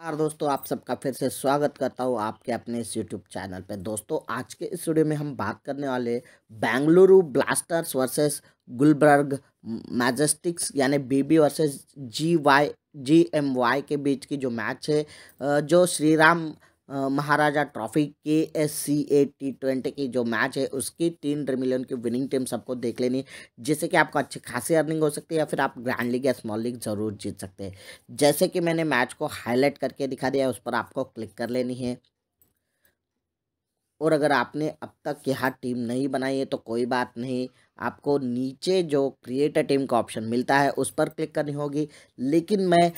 नमस्कार दोस्तों आप सबका फिर से स्वागत करता हूँ आपके अपने इस यूट्यूब चैनल पर दोस्तों आज के इस वीडियो में हम बात करने वाले Bengaluru Blasters versus Gulbarga Majestics यानी BB versus G Y G M Y के बीच की जो मैच है जो Shri Ram Maharaja Trophy K S C A T twenty की जो मैच है उसकी तीन मिलियन की विनिंग टीम सबको देख लेनी जिससे कि आपको अच्छी खासी अर्निंग हो सकती है या फिर आप ग्रैंड लीग या स्मॉल लीग ज़रूर जीत सकते हैं जैसे कि मैंने मैच को हाईलाइट करके दिखा दिया उस पर आपको क्लिक कर लेनी है और अगर आपने अब तक यहाँ टीम नहीं बनाई है तो कोई बात नहीं आपको नीचे जो क्रिएटर टीम का ऑप्शन मिलता है उस पर क्लिक करनी होगी लेकिन मैं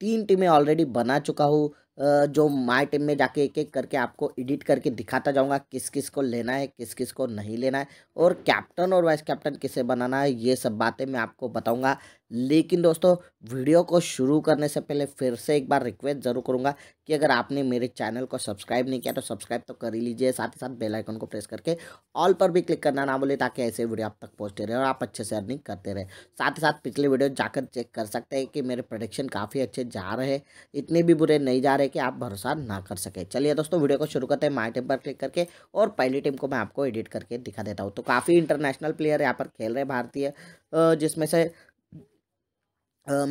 तीन टीमें ऑलरेडी बना चुका हूँ जो माई टीम में जाके एक एक करके आपको एडिट करके दिखाता जाऊंगा किस किस को लेना है किस किस को नहीं लेना है और कैप्टन और वाइस कैप्टन किसे बनाना है ये सब बातें मैं आपको बताऊंगा लेकिन दोस्तों वीडियो को शुरू करने से पहले फिर से एक बार रिक्वेस्ट ज़रूर करूंगा कि अगर आपने मेरे चैनल को सब्सक्राइब नहीं किया तो सब्सक्राइब तो कर ही लीजिए साथ ही साथ बेलाइकन को प्रेस करके ऑल पर भी क्लिक करना ना बोले ताकि ऐसे वीडियो आप तक पहुँचते रहे और आप अच्छे से अर्निंग करते रहे साथ ही साथ पिछले वीडियो जाकर चेक कर सकते हैं कि मेरे प्रोडक्शन काफ़ी अच्छे जा रहे इतने भी बुरे नहीं जा रहे है कि आप भरोसा ना कर सके चलिए दोस्तों वीडियो को शुरू करते हैं माई टीम पर क्लिक करके और पहली टीम को मैं आपको एडिट करके दिखा देता हूँ तो काफ़ी इंटरनेशनल प्लेयर यहाँ पर खेल रहे भारतीय जिसमें से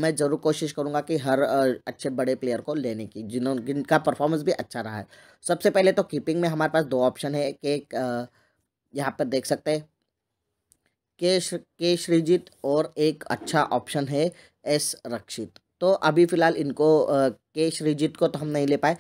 मैं ज़रूर कोशिश करूंगा कि हर अच्छे बड़े प्लेयर को लेने की जिन्हों जिनका परफॉर्मेंस भी अच्छा रहा है सबसे पहले तो कीपिंग में हमारे पास दो ऑप्शन है कि एक यहाँ पर देख सकते हैं के श्र, के श्रीजीत और एक अच्छा ऑप्शन है एस रक्षित तो अभी फ़िलहाल इनको केश रिजिट को तो हम नहीं ले पाए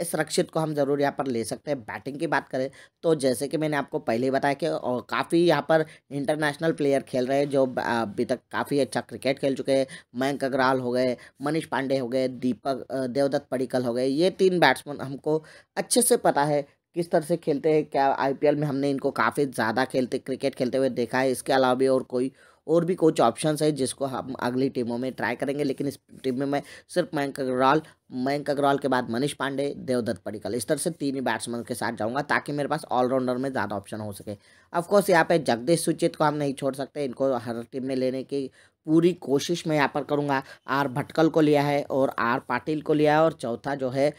इस रक्षित को हम ज़रूर यहाँ पर ले सकते हैं बैटिंग की बात करें तो जैसे कि मैंने आपको पहले ही बताया कि काफ़ी यहाँ पर इंटरनेशनल प्लेयर खेल रहे हैं जो अभी तक काफ़ी अच्छा क्रिकेट खेल चुके हैं मयंक अग्रवाल हो गए मनीष पांडे हो गए दीपक देवदत्त पडिकल हो गए ये तीन बैट्समैन हमको अच्छे से पता है किस तरह से खेलते हैं क्या आई में हमने इनको काफ़ी ज़्यादा खेलते क्रिकेट खेलते हुए देखा है इसके अलावा भी और कोई और भी कुछ ऑप्शन है जिसको हम अगली टीमों में ट्राई करेंगे लेकिन इस टीम में मैं सिर्फ मयंक अग्रवाल मयंक अग्रवाल के बाद मनीष पांडे देवदत्त पडिकल इस तरह से तीन ही बैट्समैन के साथ जाऊंगा ताकि मेरे पास ऑलराउंडर में ज़्यादा ऑप्शन हो सके अफकोर्स यहाँ पे जगदीश सुचित को हम नहीं छोड़ सकते इनको हर टीम में लेने की पूरी कोशिश मैं यहाँ पर करूँगा आर भटकल को लिया है और आर पाटिल को लिया है और चौथा जो है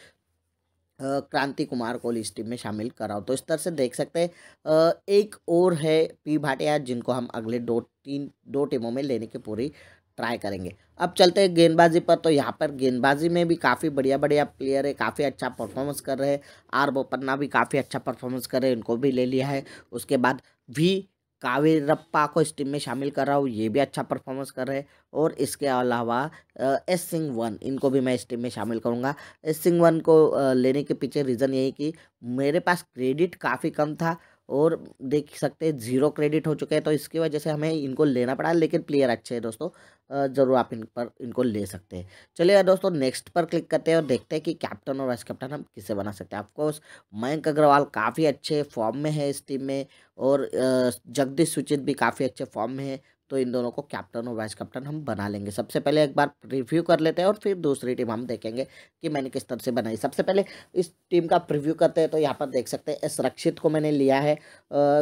क्रांति कुमार को इस टीम में शामिल कराओ तो इस तरह से देख सकते हैं एक और है पी भाटिया जिनको हम अगले दो तीन दो टीमों में लेने की पूरी ट्राई करेंगे अब चलते हैं गेंदबाजी पर तो यहाँ पर गेंदबाजी में भी काफ़ी बढ़िया बढ़िया प्लेयर है काफ़ी अच्छा परफॉर्मेंस कर रहे हैं आर बोपन्ना भी काफ़ी अच्छा परफॉर्मेंस कर रहे हैं उनको भी ले लिया है उसके बाद वी कावेरप्पा को इस टीम में शामिल कर रहा हूँ ये भी अच्छा परफॉर्मेंस कर रहे हैं और इसके अलावा एस सिंह वन इनको भी मैं इस टीम में शामिल करूँगा एस सिंह वन को लेने के पीछे रीज़न यही कि मेरे पास क्रेडिट काफ़ी कम था और देख सकते हैं जीरो क्रेडिट हो चुके हैं तो इसकी वजह से हमें इनको लेना पड़ा लेकिन प्लेयर अच्छे हैं दोस्तों ज़रूर आप इन पर इनको ले सकते हैं चलिए दोस्तों नेक्स्ट पर क्लिक करते हैं और देखते हैं कि कैप्टन और वाइस कैप्टन हम किसे बना सकते हैं ऑफकोर्स मयंक अग्रवाल काफ़ी अच्छे फॉर्म में है इस टीम में और जगदीश सुचित भी काफ़ी अच्छे फॉर्म में है तो इन दोनों को कैप्टन और वाइस कैप्टन हम बना लेंगे सबसे पहले एक बार रिव्यू कर लेते हैं और फिर दूसरी टीम हम देखेंगे कि मैंने किस तरह से बनाई सबसे पहले इस टीम का प्रिव्यू करते हैं तो यहाँ पर देख सकते हैं सुरक्षित को मैंने लिया है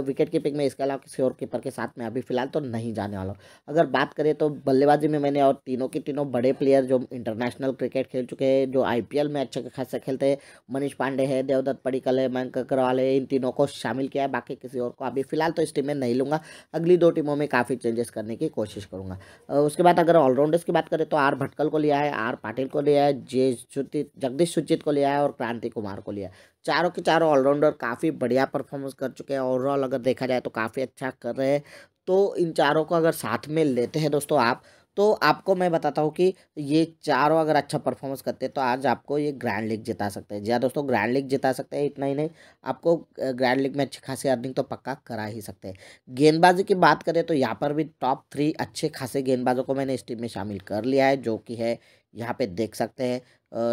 विकेट कीपिंग में इसके अलावा किसी और कीपर के साथ में अभी फिलहाल तो नहीं जाने वाला हूँ अगर बात करें तो बल्लेबाजी में मैंने और तीनों के तीनों बड़े प्लेयर जो इंटरनेशनल क्रिकेट खेल चुके हैं जो आई में अच्छे खासा खेलते हैं मनीष पांडे है देवदत्त पड़ीकल है मयंक अग्रवाल है इन तीनों को शामिल किया है बाकी किसी और को अभी फिलहाल तो इस टीम में नहीं लूँगा अगली दो टीमों में काफ़ी चेंजेस करने की कोशिश करूँगा उसके बाद अगर ऑलराउंडर्स की बात करें तो आर भटकल को लिया है आर पाटिल को लिया है जे जगदीश सुचित को लिया है और क्रांति कुमार को लिया है चारों के चारों ऑलराउंडर काफ़ी बढ़िया परफॉर्मेंस कर चुके हैं ओवरऑल अगर देखा जाए तो काफ़ी अच्छा कर रहे हैं तो इन चारों को अगर साथ में लेते हैं दोस्तों आप तो आपको मैं बताता हूँ कि ये चारों अगर अच्छा परफॉर्मेंस करते हैं तो आज आपको ये ग्रैंड लीग जिता सकते हैं जी दोस्तों ग्रैंड लीग जिता सकते हैं इतना ही नहीं आपको ग्रैंड लीग में अच्छी खासी अर्निंग तो पक्का करा ही सकते हैं गेंदबाजी की बात करें तो यहाँ पर भी टॉप थ्री अच्छे खासे गेंदबाजों को मैंने इस टीम में शामिल कर लिया है जो कि है यहाँ पर देख सकते हैं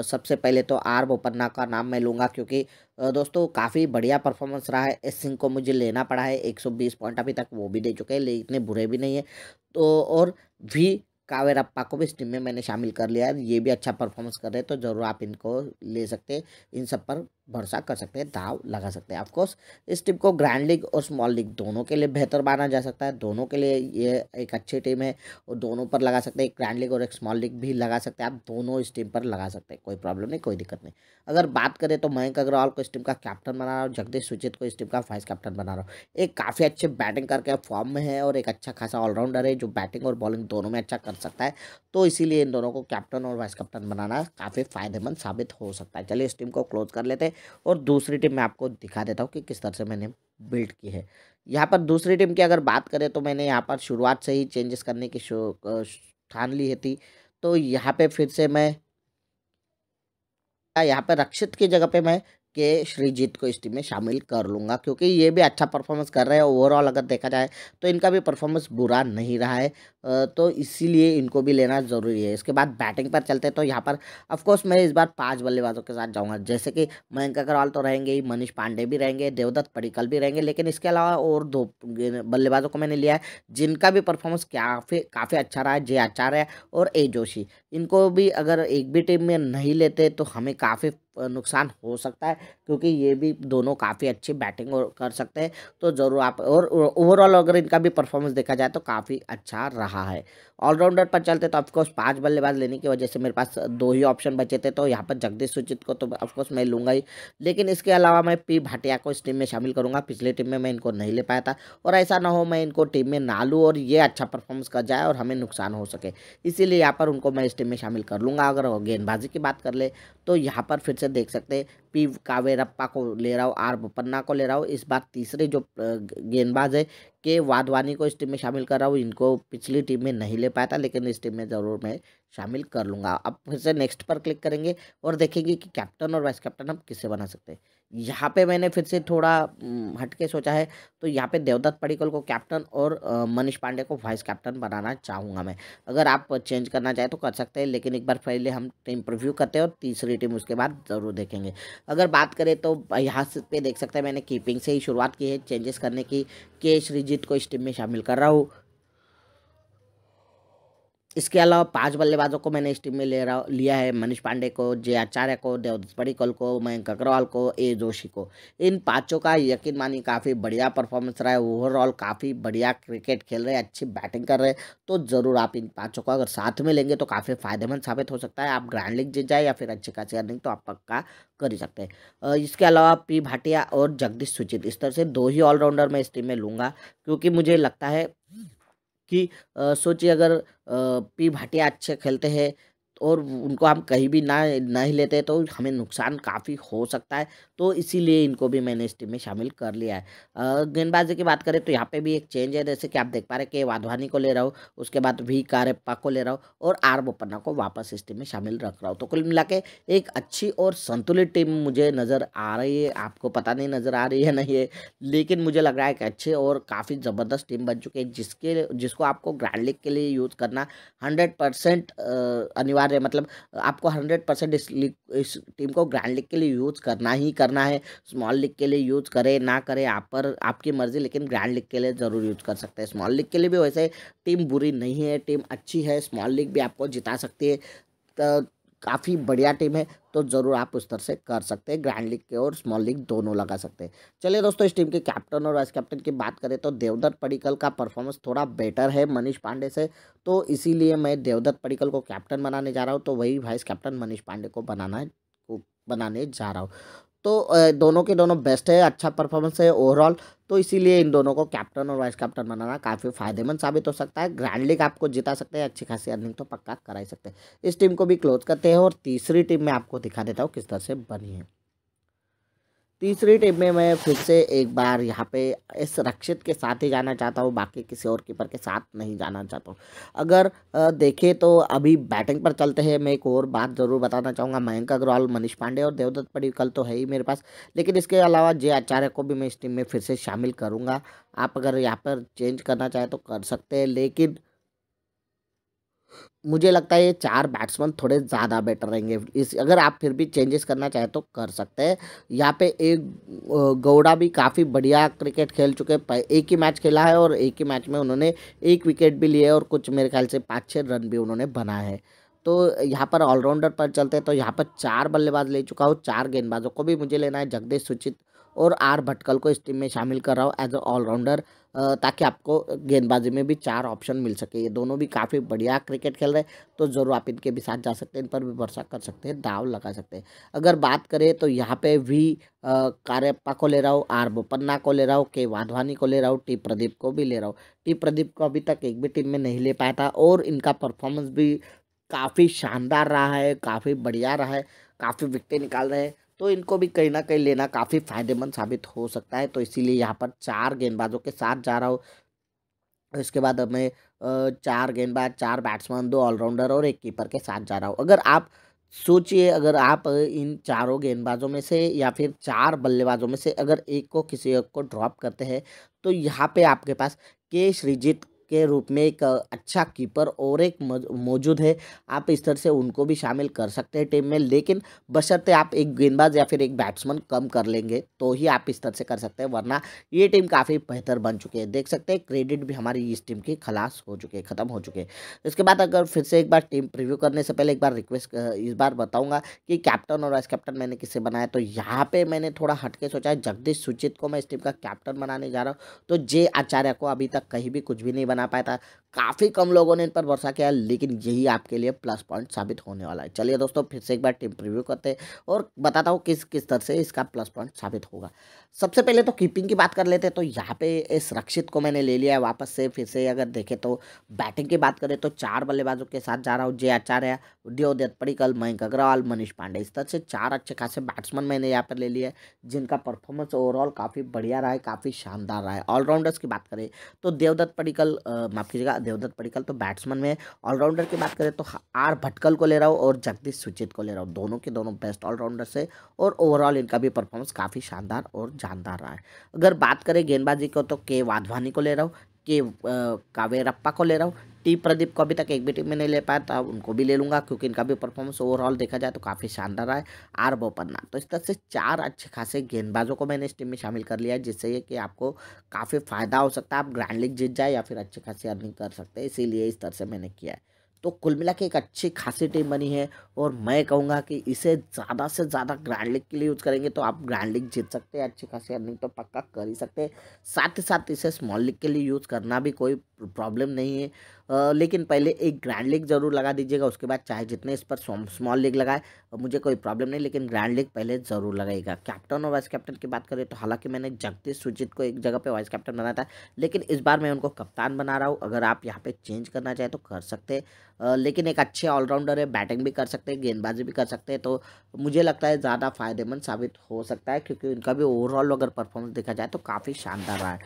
सबसे पहले तो आर बोपन्ना का नाम मैं लूँगा क्योंकि दोस्तों काफ़ी बढ़िया परफॉर्मेंस रहा है एस सिंह को मुझे लेना पड़ा है 120 पॉइंट अभी तक वो भी दे चुके हैं लेकिन इतने बुरे भी नहीं है तो और वी कावेरप्पा को भी इस टीम में मैंने शामिल कर लिया है ये भी अच्छा परफॉर्मेंस कर रहे हैं तो ज़रूर आप इनको ले सकते हैं इन सब पर भरोसा कर सकते हैं दाव लगा सकते हैं ऑफकोर्स इस टीम को ग्रैंड लीग और स्मॉल लीग दोनों के लिए बेहतर माना जा सकता है दोनों के लिए ये एक अच्छी टीम है और दोनों पर लगा सकते हैं एक ग्रैंड लीग और एक स्मॉल लीग भी लगा सकते हैं आप दोनों इस टीम पर लगा सकते हैं कोई प्रॉब्लम नहीं कोई दिक्कत नहीं अगर बात करें तो मयंक अग्रवाल को इस टीम का कैप्टन बना रहा हूँ जगदीश सुचित को इस टीम का वाइस कैप्टन बना रहा हूँ एक काफ़ी अच्छे बैटिंग करके फॉर्म में है और एक अच्छा खासा ऑलराउंडर है जो बैटिंग और बॉलिंग दोनों में अच्छा कर सकता है तो इसीलिए इन दोनों को कैप्टन और वाइस कैप्टन बनाना काफ़ी फायदेमंद साबित हो सकता है चलिए इस टीम को क्लोज कर लेते हैं और दूसरी टीम मैं आपको दिखा देता हूँ कि किस तरह से मैंने बिल्ड की है यहाँ पर दूसरी टीम की अगर बात करें तो मैंने यहाँ पर शुरुआत से ही चेंजेस करने की ठान ली थी तो यहाँ पे फिर से मैं यहाँ पे रक्षित की जगह पे मैं के श्रीजीत को इस टीम में शामिल कर लूँगा क्योंकि ये भी अच्छा परफॉर्मेंस कर रहे हैं ओवरऑल अगर देखा जाए तो इनका भी परफॉर्मेंस बुरा नहीं रहा है तो इसीलिए इनको भी लेना ज़रूरी है इसके बाद बैटिंग पर चलते हैं तो यहाँ पर ऑफकोर्स मैं इस बार पाँच बल्लेबाजों के साथ जाऊँगा जैसे कि मयंक अग्रवाल तो रहेंगे ही मनीष पांडे भी रहेंगे देवदत्त पडिकल भी रहेंगे लेकिन इसके अलावा और दो बल्लेबाजों को मैंने लिया है जिनका भी परफॉर्मेंस काफ़ी काफ़ी अच्छा रहा है जे आचार्य और ए जोशी इनको भी अगर एक भी टीम में नहीं लेते तो हमें काफ़ी नुकसान हो सकता है क्योंकि ये भी दोनों काफ़ी अच्छी बैटिंग कर सकते हैं तो ज़रूर आप और ओवरऑल अगर इनका भी परफॉर्मेंस देखा जाए तो काफ़ी अच्छा रहा है ऑलराउंडर पर चलते तो ऑफकोर्स पांच बल्लेबाज लेने की वजह से मेरे पास दो ही ऑप्शन बचे थे तो यहाँ पर जगदीश सुचित को तो ऑफकोर्स मैं लूँगा ही लेकिन इसके अलावा मैं पी भाटिया को इस टीम में शामिल करूँगा पिछले टीम में मैं इनको नहीं ले पाया था और ऐसा ना हो मैं इनको टीम में ना लूँ और ये अच्छा परफॉर्मेंस कर जाए और हमें नुकसान हो सके इसीलिए यहाँ पर उनको मैं इस टीम में शामिल कर लूँगा अगर गेंदबाजी की बात कर ले तो यहाँ पर फिर से देख सकते हैं पी कावेरप्पा को ले रहा हूँ आर बोपन्ना को ले रहा हूँ इस बार तीसरे जो गेंदबाज है के वाधवानी को इस टीम में शामिल कर रहा हूँ इनको पिछली टीम में नहीं ले पाया था लेकिन इस टीम में ज़रूर मैं शामिल कर लूँगा अब फिर से नेक्स्ट पर क्लिक करेंगे और देखेंगे कि कैप्टन और वाइस कैप्टन हम किससे बना सकते हैं यहाँ पे मैंने फिर से थोड़ा हटके सोचा है तो यहाँ पे देवदत्त पडिकल को कैप्टन और मनीष पांडे को वाइस कैप्टन बनाना चाहूँगा मैं अगर आप चेंज करना चाहें तो कर सकते हैं लेकिन एक बार पहले हम टीम प्रिव्यू करते हैं और तीसरी टीम उसके बाद ज़रूर देखेंगे अगर बात करें तो यहाँ पे देख सकते हैं मैंने कीपिंग से ही शुरुआत की है चेंजेस करने की के श्रीजीत को इस टीम में शामिल कर रहा हूँ इसके अलावा पांच बल्लेबाजों को मैंने इस टीम में ले रहा लिया है मनीष पांडे को जय आचार्य को देवदत्त पड़ीकल को मयंक अग्रवाल को ए जोशी को इन पांचों का यकीन मानिए काफ़ी बढ़िया परफॉर्मेंस रहा है ओवरऑल काफ़ी बढ़िया क्रिकेट खेल रहे हैं अच्छी बैटिंग कर रहे हैं तो ज़रूर आप इन पाँचों को अगर साथ में लेंगे तो काफ़ी फायदेमंद साबित हो सकता है आप ग्रैंड लीग जीत जाए या फिर अच्छी खासी अर्निंग तो आप पक्का कर ही सकते हैं इसके अलावा पी भाटिया और जगदीश सुचित इस तरह से दो ही ऑलराउंडर मैं इस टीम में लूँगा क्योंकि मुझे लगता है कि सोचिए अगर पी भाटिया अच्छे खेलते हैं और उनको हम कहीं भी ना नहीं लेते तो हमें नुकसान काफ़ी हो सकता है तो इसीलिए इनको भी मैंने इस टीम में शामिल कर लिया है गेंदबाजी की बात करें तो यहाँ पे भी एक चेंज है जैसे कि आप देख पा रहे कि वाधवानी को ले रहा हूँ उसके बाद वी कारप्पा को ले रहा हूँ और आर बोपन्ना को वापस इस टीम में शामिल रख रहा हूँ तो कुल मिला एक अच्छी और संतुलित टीम मुझे नज़र आ रही है आपको पता नहीं नज़र आ रही है नहीं है लेकिन मुझे लग रहा है कि अच्छे और काफ़ी ज़बरदस्त टीम बन चुकी है जिसके जिसको आपको ग्रैंड लीग के लिए यूज़ करना हंड्रेड परसेंट अनिवार्य है मतलब आपको हंड्रेड परसेंट इस लीग इस टीम को ग्रैंड लीग के लिए यूज़ करना ही करना है स्मॉल लीग के लिए यूज़ करे ना करें आप पर आपकी मर्ज़ी लेकिन ग्रैंड लीग के लिए ज़रूर यूज़ कर सकते हैं स्मॉल लीग के लिए भी वैसे टीम बुरी नहीं है टीम अच्छी है स्मॉल लीग भी आपको जिता सकती है तो काफ़ी बढ़िया टीम है तो ज़रूर आप उस तरह से कर सकते हैं ग्रैंड लीग के और स्मॉल लीग दोनों लगा सकते हैं चलिए दोस्तों इस टीम के कैप्टन और वाइस कैप्टन की बात करें तो देवदत्त पडिकल का परफॉर्मेंस थोड़ा बेटर है मनीष पांडे से तो इसीलिए मैं देवदत्त पडिकल को कैप्टन बनाने जा रहा हूँ तो वही वाइस कैप्टन मनीष पांडे को बनाना को बनाने जा रहा हूँ तो दोनों के दोनों बेस्ट है अच्छा परफॉर्मेंस है ओवरऑल तो इसीलिए इन दोनों को कैप्टन और वाइस कैप्टन बनाना काफ़ी फायदेमंद साबित हो सकता है ग्रैंड लीग आपको जिता सकते हैं अच्छी खासी अर्निंग तो पक्का करा ही सकते हैं इस टीम को भी क्लोज करते हैं और तीसरी टीम में आपको दिखा देता हूँ किस तरह से बनी है तीसरी टीम में मैं फिर से एक बार यहाँ पे इस रक्षित के साथ ही जाना चाहता हूँ बाकी किसी और कीपर के साथ नहीं जाना चाहता हूँ अगर देखें तो अभी बैटिंग पर चलते हैं मैं एक और बात ज़रूर बताना चाहूँगा मयंक अग्रवाल मनीष पांडे और देवदत्त पड़ी कल तो है ही मेरे पास लेकिन इसके अलावा जे आचार्य को भी मैं इस टीम में फिर से शामिल करूँगा आप अगर यहाँ पर चेंज करना चाहें तो कर सकते हैं लेकिन मुझे लगता है ये चार बैट्समैन थोड़े ज़्यादा बेटर रहेंगे इस अगर आप फिर भी चेंजेस करना चाहें तो कर सकते हैं यहाँ पे एक गौड़ा भी काफ़ी बढ़िया क्रिकेट खेल चुके हैं एक ही मैच खेला है और एक ही मैच में उन्होंने एक विकेट भी लिए और कुछ मेरे ख्याल से पाँच छः रन भी उन्होंने बनाए हैं तो यहाँ पर ऑलराउंडर पर चलते हैं तो यहाँ पर चार बल्लेबाज ले चुका हूँ चार गेंदबाजों को भी मुझे लेना है जगदीश सुचित और आर भटकल को इस टीम में शामिल कर रहा हूँ एज अ ऑलराउंडर ताकि आपको गेंदबाजी में भी चार ऑप्शन मिल सके ये दोनों भी काफ़ी बढ़िया क्रिकेट खेल रहे हैं तो ज़रूर आप इनके भी साथ जा सकते हैं इन पर भी भरोसा कर सकते हैं दाव लगा सकते हैं अगर बात करें तो यहाँ पे भी कार्यप्पा को ले रहा हूँ आर बोपन्ना को ले रहा हूँ के वाधवानी को ले रहा हूँ टी प्रदीप को भी ले रहा हूँ टी प्रदीप को अभी तक एक भी टीम में नहीं ले पाया था और इनका परफॉर्मेंस भी काफ़ी शानदार रहा है काफ़ी बढ़िया रहा है काफ़ी विकटें निकाल रहे हैं तो इनको भी कहीं ना कहीं लेना काफ़ी फायदेमंद साबित हो सकता है तो इसीलिए यहाँ पर चार गेंदबाजों के साथ जा रहा हूँ इसके बाद हमें चार गेंदबाज चार बैट्समैन दो ऑलराउंडर और एक कीपर के साथ जा रहा हूँ अगर आप सोचिए अगर आप इन चारों गेंदबाजों में से या फिर चार बल्लेबाजों में से अगर एक को किसी एक को ड्रॉप करते हैं तो यहाँ पे आपके पास के श्रीजीत के रूप में एक अच्छा कीपर और एक मौजूद है आप इस तरह से उनको भी शामिल कर सकते हैं टीम में लेकिन बशर्ते आप एक गेंदबाज या फिर एक बैट्समैन कम कर लेंगे तो ही आप इस तरह से कर सकते हैं वरना ये टीम काफ़ी बेहतर बन चुकी है देख सकते हैं क्रेडिट भी हमारी इस टीम की खलास हो चुके हैं ख़त्म हो चुके हैं इसके बाद अगर फिर से एक बार टीम प्रिव्यू करने से पहले एक बार रिक्वेस्ट इस बार बताऊँगा कि कैप्टन और वाइस कैप्टन मैंने किससे बनाया तो यहाँ पर मैंने थोड़ा हटके सोचा है जगदीश सुचित को मैं इस टीम का कैप्टन बनाने जा रहा हूँ तो जे आचार्य को अभी तक कहीं भी कुछ भी नहीं बना not by the काफ़ी कम लोगों ने इन पर भरोसा किया लेकिन यही आपके लिए प्लस पॉइंट साबित होने वाला है चलिए दोस्तों फिर से एक बार टीम रिव्यू करते हैं और बताता हूँ किस किस तरह से इसका प्लस पॉइंट साबित होगा सबसे पहले तो कीपिंग की बात कर लेते हैं तो यहाँ पे इस रक्षित को मैंने ले लिया है वापस से फिर से अगर देखें तो बैटिंग की बात करें तो चार बल्लेबाजों के साथ जा रहा हूँ जय आचार्य उद्योदित पड़ीकल मयंक अग्रवाल मनीष पांडे इस तरह से चार अच्छे खासे बैट्समैन मैंने यहाँ पर ले लिया है जिनका परफॉर्मेंस ओवरऑल काफ़ी बढ़िया रहा है काफ़ी शानदार रहा है ऑलराउंडर्स की बात करें तो देवदत्त पड़ीकल माफ कीजिएगा देवदत्त पडिकल तो बैट्समैन में ऑलराउंडर की बात करें तो आर भटकल को ले रहा हूँ और जगदीश सुचित को ले रहा हूँ दोनों के दोनों बेस्ट ऑलराउंडर से और ओवरऑल इनका भी परफॉर्मेंस काफ़ी शानदार और जानदार रहा है अगर बात करें गेंदबाजी को तो के वाधवानी को ले रहा हूँ के कावेरप्पा को ले रहा हूँ टी प्रदीप को अभी तक एक भी टीम में नहीं ले पाया था तो उनको भी ले लूँगा क्योंकि इनका भी परफॉर्मेंस ओवरऑल देखा जाए तो काफ़ी शानदार है आर बोपन्ना तो इस तरह से चार अच्छे खासे गेंदबाजों को मैंने इस टीम में शामिल कर लिया है जिससे ये कि आपको काफ़ी फ़ायदा हो सकता है आप ग्रैंड लीग जीत जाए या फिर अच्छी खासी अर्निंग कर सकते हैं इसीलिए इस तरह से मैंने किया है तो कुल मिला एक अच्छी खासी टीम बनी है और मैं कहूँगा कि इसे ज़्यादा से ज़्यादा ग्रैंड लीग के लिए यूज़ करेंगे तो आप ग्रैंड लीग जीत सकते हैं अच्छी खासी अर्निंग तो पक्का कर ही सकते हैं साथ ही साथ इसे स्मॉल लीग के लिए यूज़ करना भी कोई प्रॉब्लम नहीं है आ, लेकिन पहले एक ग्रैंड लीग ज़रूर लगा दीजिएगा उसके बाद चाहे जितने इस पर स्मॉल लीग लगाए मुझे कोई प्रॉब्लम नहीं लेकिन ग्रैंड लीग पहले ज़रूर लगाएगा कैप्टन और वाइस कैप्टन की बात करें तो हालांकि मैंने जगदीश सुजीत को एक जगह पे वाइस कैप्टन बनाया था लेकिन इस बार मैं उनको कप्तान बना रहा हूँ अगर आप यहाँ पर चेंज करना चाहें तो कर सकते हैं लेकिन एक अच्छे ऑलराउंडर है बैटिंग भी कर सकते हैं गेंदबाजी भी कर सकते हैं तो मुझे लगता है ज़्यादा फ़ायदेमंद साबित हो सकता है क्योंकि उनका भी ओवरऑल अगर परफॉर्मेंस देखा जाए तो काफ़ी शानदार रहा है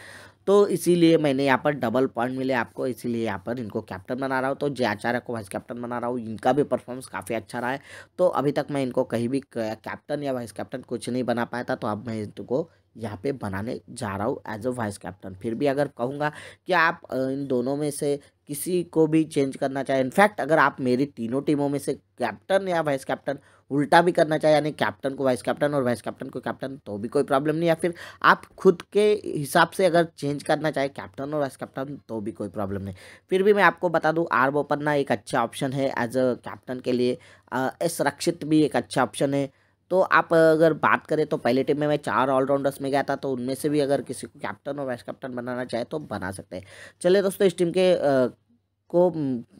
तो इसीलिए मैंने यहाँ पर डबल पॉइंट मिले आपको इसीलिए यहाँ पर इनको कैप्टन बना रहा हूँ तो जयाचार्य को वाइस कैप्टन बना रहा हूँ इनका भी परफॉर्मेंस काफ़ी अच्छा रहा है तो अभी तक मैं इनको कहीं भी कैप्टन या वाइस कैप्टन कुछ नहीं बना पाया था तो अब मैं इनको यहाँ पे बनाने जा रहा हूँ एज अ वाइस कैप्टन फिर भी अगर कहूँगा कि आप इन दोनों में से किसी को भी चेंज करना चाहें इनफैक्ट अगर आप मेरी तीनों टीमों में से कैप्टन या वाइस कैप्टन उल्टा भी करना चाहे यानी कैप्टन को वाइस कैप्टन और वाइस कैप्टन को कैप्टन तो भी कोई प्रॉब्लम नहीं या फिर आप खुद के हिसाब से अगर चेंज करना चाहे कैप्टन और वाइस कैप्टन तो भी कोई प्रॉब्लम नहीं फिर भी मैं आपको बता दूँ आर बोपन्ना एक अच्छा ऑप्शन है एज अ कैप्टन के लिए एस रक्षित भी एक अच्छा ऑप्शन है तो आप अगर बात करें तो पहले टीम में मैं चार ऑलराउंडर्स में गया था तो उनमें से भी अगर किसी को कैप्टन और वाइस कैप्टन बनाना चाहे तो बना सकते हैं चलिए दोस्तों इस टीम के आ, को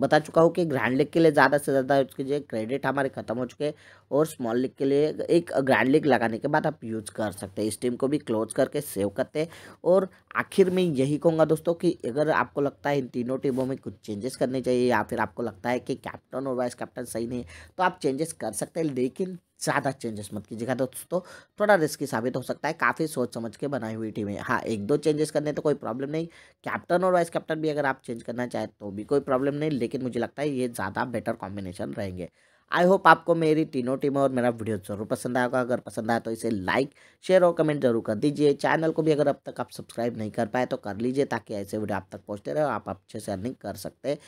बता चुका हूँ कि ग्रैंड लीग के लिए ज़्यादा से ज़्यादा यूज़ कीजिए क्रेडिट हमारे ख़त्म हो चुके हैं और स्मॉल लीग के लिए एक ग्रैंड लीग लगाने के बाद आप यूज़ कर सकते हैं इस टीम को भी क्लोज करके सेव करते हैं और आखिर में यही कहूँगा दोस्तों कि अगर आपको लगता है इन तीनों टीमों में कुछ चेंजेस करने चाहिए या फिर आपको लगता है कि कैप्टन और वाइस कैप्टन सही नहीं है तो आप चेंजेस कर सकते हैं लेकिन ज़्यादा चेंजेस मत कीजिएगा तो दोस्तों थोड़ा रिस्की साबित हो सकता है काफ़ी सोच समझ के बनाई हुई टीमें हाँ एक दो चेंजेस करने तो कोई प्रॉब्लम नहीं कैप्टन और वाइस कैप्टन भी अगर आप चेंज करना चाहें तो भी कोई प्रॉब्लम नहीं लेकिन मुझे लगता है ये ज़्यादा बेटर कॉम्बिनेशन रहेंगे आई होप आपको मेरी तीनों टीमें और मेरा वीडियो जरूर पसंद आएगा अगर पसंद आया तो इसे लाइक शेयर और कमेंट जरूर कर दीजिए चैनल को भी अगर अब तक आप सब्सक्राइब नहीं कर पाए तो कर लीजिए ताकि ऐसे वीडियो आप तक पहुँचते रहे और आप अच्छे से अर्निंग कर सकते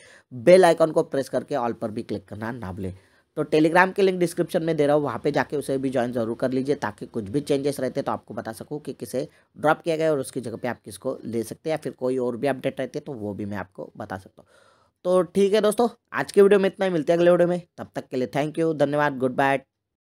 बेल आइकॉन को प्रेस करके ऑल पर भी क्लिक करना ना भूलें तो टेलीग्राम के लिंक डिस्क्रिप्शन में दे रहा हूँ वहाँ पे जाके उसे भी ज्वाइन जरूर कर लीजिए ताकि कुछ भी चेंजेस रहते तो आपको बता सकूँ कि किसे ड्रॉप किया गया और उसकी जगह पे आप किसको ले सकते हैं या फिर कोई और भी अपडेट रहती है तो वो भी मैं आपको बता सकता हूँ तो ठीक है दोस्तों आज के वीडियो में इतना ही मिलते हैं अगले वीडियो में तब तक के लिए थैंक यू धन्यवाद गुड बाय